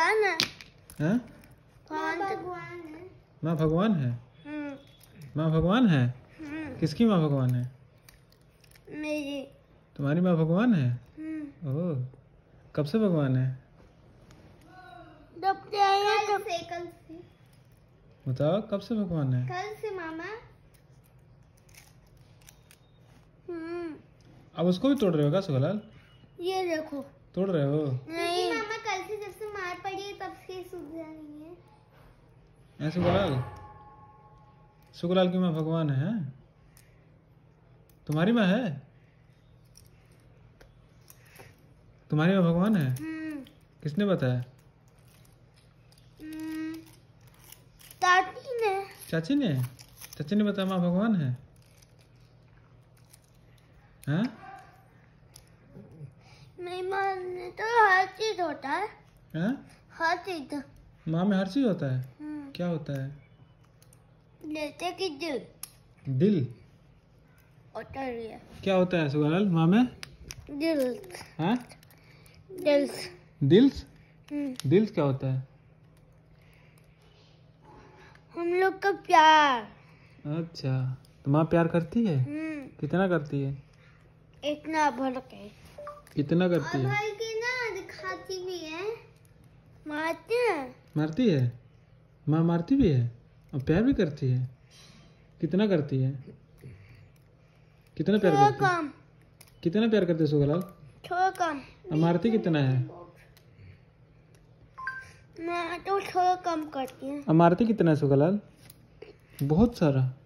है हाँ? तो- माँ भगवान है हम्म। माँ भगवान है हम्म। किसकी माँ भगवान है मेरी तुम्हारी माँ भगवान है हम्म। ओह कब से भगवान है कल से, कल से। बताओ कब से भगवान है कल से मामा अब उसको भी तोड़ रहे हो क्या सुखलाल ये देखो तोड़ रहे हो नहीं हैं सुखलाल सुखलाल की माँ भगवान है तुम्हारी माँ है तुम्हारी माँ भगवान है हम्म। किसने बताया चाची हम्म। ने चाची ने चाची ने बताया माँ भगवान है हाँ माँ में तो हर चीज होता है हाँ? हर चीज माँ में हर चीज होता है क्या होता है जैसे कि दिल दिल क्या होता है सुगरल माँ में दिल हाँ दिल्स दिल्स हम्म। दिल्स क्या होता है हम लोग का प्यार अच्छा तो माँ प्यार करती है हम्म। कितना करती है इतना भर के कितना करती है भर के ना दिखाती भी है मारती है मारती है माँ मारती भी है और प्यार भी करती है कितना करती है कितना प्यार करती है कितना प्यार करते सुगलाल थोड़ा कम मारती कितना है मैं तो कम करती हूँ मारती कितना है सुगलाल बहुत सारा